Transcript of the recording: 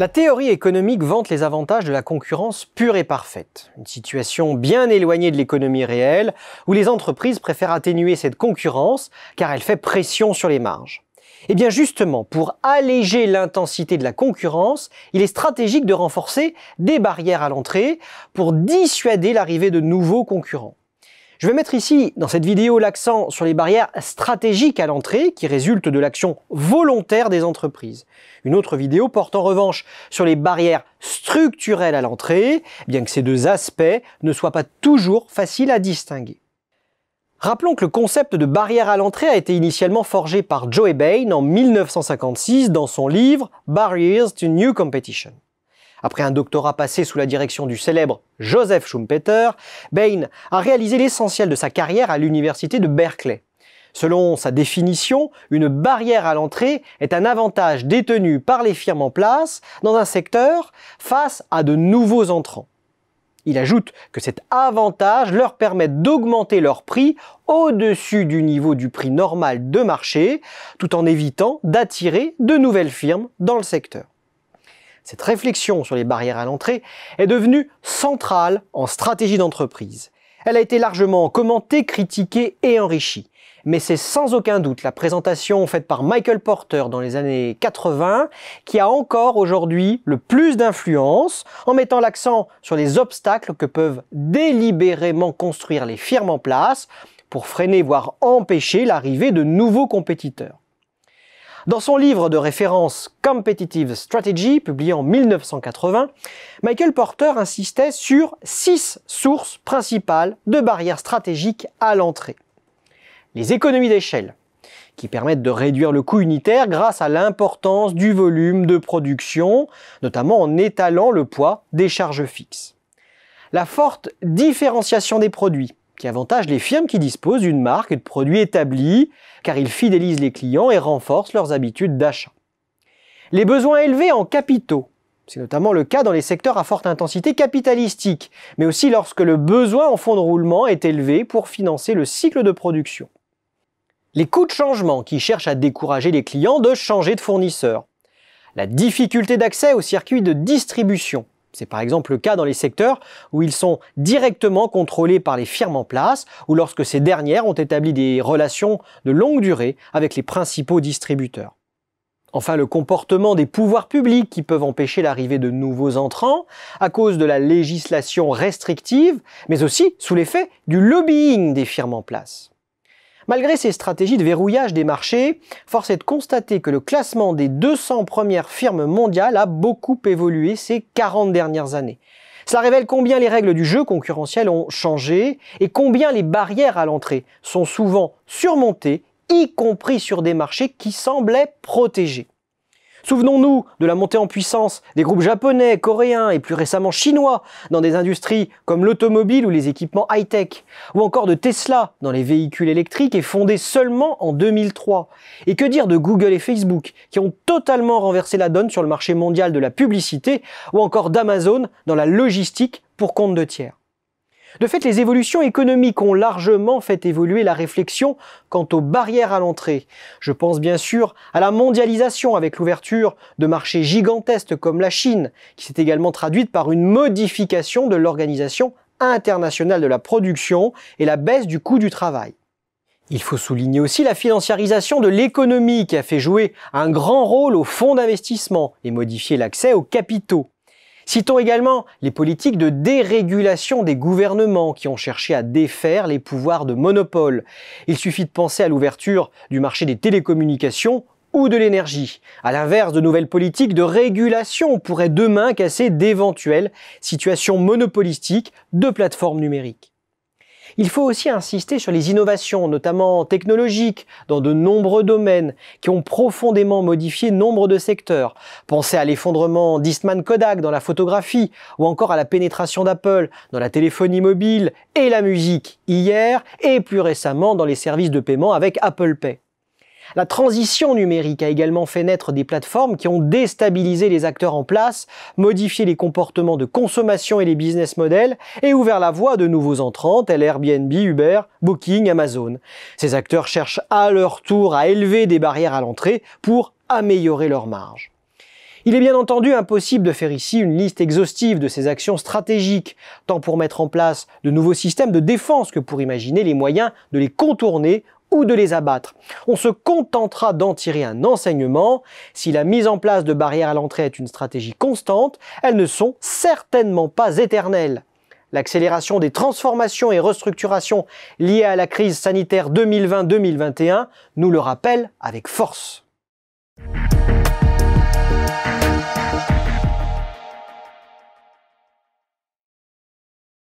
La théorie économique vante les avantages de la concurrence pure et parfaite, une situation bien éloignée de l'économie réelle, où les entreprises préfèrent atténuer cette concurrence car elle fait pression sur les marges. Et eh bien justement, pour alléger l'intensité de la concurrence, il est stratégique de renforcer des barrières à l'entrée pour dissuader l'arrivée de nouveaux concurrents. Je vais mettre ici, dans cette vidéo, l'accent sur les barrières stratégiques à l'entrée qui résultent de l'action volontaire des entreprises. Une autre vidéo porte en revanche sur les barrières structurelles à l'entrée, bien que ces deux aspects ne soient pas toujours faciles à distinguer. Rappelons que le concept de barrière à l'entrée a été initialement forgé par Joe Bain en 1956 dans son livre Barriers to New Competition. Après un doctorat passé sous la direction du célèbre Joseph Schumpeter, Bain a réalisé l'essentiel de sa carrière à l'université de Berkeley. Selon sa définition, une barrière à l'entrée est un avantage détenu par les firmes en place dans un secteur face à de nouveaux entrants. Il ajoute que cet avantage leur permet d'augmenter leur prix au-dessus du niveau du prix normal de marché, tout en évitant d'attirer de nouvelles firmes dans le secteur. Cette réflexion sur les barrières à l'entrée est devenue centrale en stratégie d'entreprise. Elle a été largement commentée, critiquée et enrichie. Mais c'est sans aucun doute la présentation faite par Michael Porter dans les années 80 qui a encore aujourd'hui le plus d'influence en mettant l'accent sur les obstacles que peuvent délibérément construire les firmes en place pour freiner voire empêcher l'arrivée de nouveaux compétiteurs. Dans son livre de référence Competitive Strategy, publié en 1980, Michael Porter insistait sur six sources principales de barrières stratégiques à l'entrée. Les économies d'échelle, qui permettent de réduire le coût unitaire grâce à l'importance du volume de production, notamment en étalant le poids des charges fixes. La forte différenciation des produits, qui avantage les firmes qui disposent d'une marque et de produits établis, car ils fidélisent les clients et renforcent leurs habitudes d'achat. Les besoins élevés en capitaux, c'est notamment le cas dans les secteurs à forte intensité capitalistique, mais aussi lorsque le besoin en fonds de roulement est élevé pour financer le cycle de production. Les coûts de changement qui cherchent à décourager les clients de changer de fournisseur. La difficulté d'accès au circuit de distribution, c'est par exemple le cas dans les secteurs où ils sont directement contrôlés par les firmes en place ou lorsque ces dernières ont établi des relations de longue durée avec les principaux distributeurs. Enfin, le comportement des pouvoirs publics qui peuvent empêcher l'arrivée de nouveaux entrants à cause de la législation restrictive, mais aussi sous l'effet du lobbying des firmes en place. Malgré ces stratégies de verrouillage des marchés, force est de constater que le classement des 200 premières firmes mondiales a beaucoup évolué ces 40 dernières années. Cela révèle combien les règles du jeu concurrentiel ont changé et combien les barrières à l'entrée sont souvent surmontées, y compris sur des marchés qui semblaient protégés. Souvenons-nous de la montée en puissance des groupes japonais, coréens et plus récemment chinois dans des industries comme l'automobile ou les équipements high-tech, ou encore de Tesla dans les véhicules électriques et fondée seulement en 2003. Et que dire de Google et Facebook qui ont totalement renversé la donne sur le marché mondial de la publicité, ou encore d'Amazon dans la logistique pour compte de tiers. De fait, les évolutions économiques ont largement fait évoluer la réflexion quant aux barrières à l'entrée. Je pense bien sûr à la mondialisation avec l'ouverture de marchés gigantesques comme la Chine, qui s'est également traduite par une modification de l'organisation internationale de la production et la baisse du coût du travail. Il faut souligner aussi la financiarisation de l'économie qui a fait jouer un grand rôle aux fonds d'investissement et modifier l'accès aux capitaux. Citons également les politiques de dérégulation des gouvernements qui ont cherché à défaire les pouvoirs de monopole. Il suffit de penser à l'ouverture du marché des télécommunications ou de l'énergie. À l'inverse, de nouvelles politiques de régulation pourraient demain casser d'éventuelles situations monopolistiques de plateformes numériques. Il faut aussi insister sur les innovations, notamment technologiques, dans de nombreux domaines, qui ont profondément modifié nombre de secteurs. Pensez à l'effondrement d'Eastman Kodak dans la photographie, ou encore à la pénétration d'Apple dans la téléphonie mobile et la musique, hier, et plus récemment dans les services de paiement avec Apple Pay. La transition numérique a également fait naître des plateformes qui ont déstabilisé les acteurs en place, modifié les comportements de consommation et les business models, et ouvert la voie de nouveaux entrants tels Airbnb, Uber, Booking, Amazon. Ces acteurs cherchent à leur tour à élever des barrières à l'entrée pour améliorer leurs marges. Il est bien entendu impossible de faire ici une liste exhaustive de ces actions stratégiques, tant pour mettre en place de nouveaux systèmes de défense que pour imaginer les moyens de les contourner ou de les abattre. On se contentera d'en tirer un enseignement. Si la mise en place de barrières à l'entrée est une stratégie constante, elles ne sont certainement pas éternelles. L'accélération des transformations et restructurations liées à la crise sanitaire 2020-2021 nous le rappelle avec force.